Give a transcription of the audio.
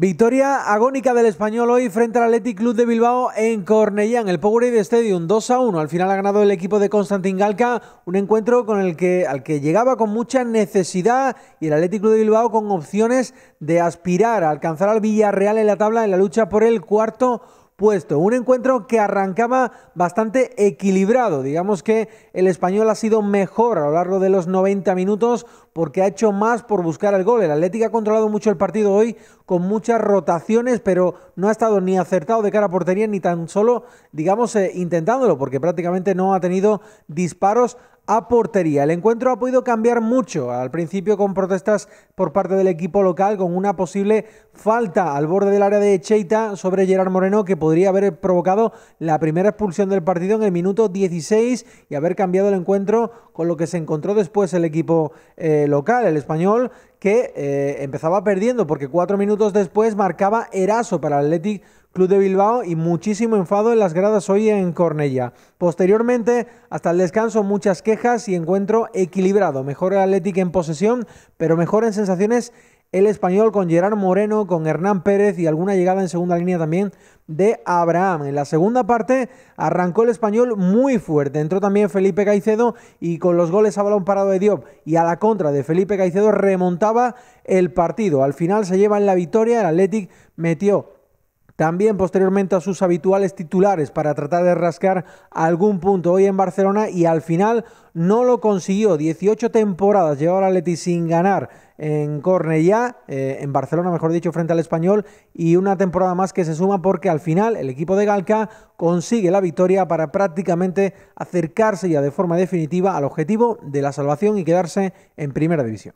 Victoria agónica del español hoy frente al Athletic Club de Bilbao en Cornellán, el Powerade Stadium 2 a 1. Al final ha ganado el equipo de Constantin Galca, un encuentro con el que al que llegaba con mucha necesidad y el Athletic Club de Bilbao con opciones de aspirar a alcanzar al Villarreal en la tabla en la lucha por el cuarto puesto. Un encuentro que arrancaba bastante equilibrado. Digamos que el español ha sido mejor a lo largo de los 90 minutos porque ha hecho más por buscar el gol. El Atlético ha controlado mucho el partido hoy con muchas rotaciones, pero no ha estado ni acertado de cara a portería ni tan solo, digamos, eh, intentándolo porque prácticamente no ha tenido disparos a portería. El encuentro ha podido cambiar mucho, al principio con protestas por parte del equipo local, con una posible falta al borde del área de Cheita sobre Gerard Moreno, que podría haber provocado la primera expulsión del partido en el minuto 16 y haber cambiado el encuentro con lo que se encontró después el equipo eh, local, el español, que eh, empezaba perdiendo porque cuatro minutos después marcaba erazo para el Athletic Club de Bilbao y muchísimo enfado en las gradas hoy en Cornella. Posteriormente, hasta el descanso, muchas quejas y encuentro equilibrado. Mejor el Atlético en posesión, pero mejor en sensaciones el español con Gerard Moreno, con Hernán Pérez y alguna llegada en segunda línea también de Abraham. En la segunda parte arrancó el español muy fuerte. Entró también Felipe Caicedo y con los goles a balón parado de Diop y a la contra de Felipe Caicedo remontaba el partido. Al final se lleva en la victoria. El Atlético metió también posteriormente a sus habituales titulares para tratar de rascar algún punto hoy en Barcelona y al final no lo consiguió. 18 temporadas lleva al Atleti sin ganar en Cornellá, eh, en Barcelona mejor dicho, frente al Español y una temporada más que se suma porque al final el equipo de Galca consigue la victoria para prácticamente acercarse ya de forma definitiva al objetivo de la salvación y quedarse en Primera División.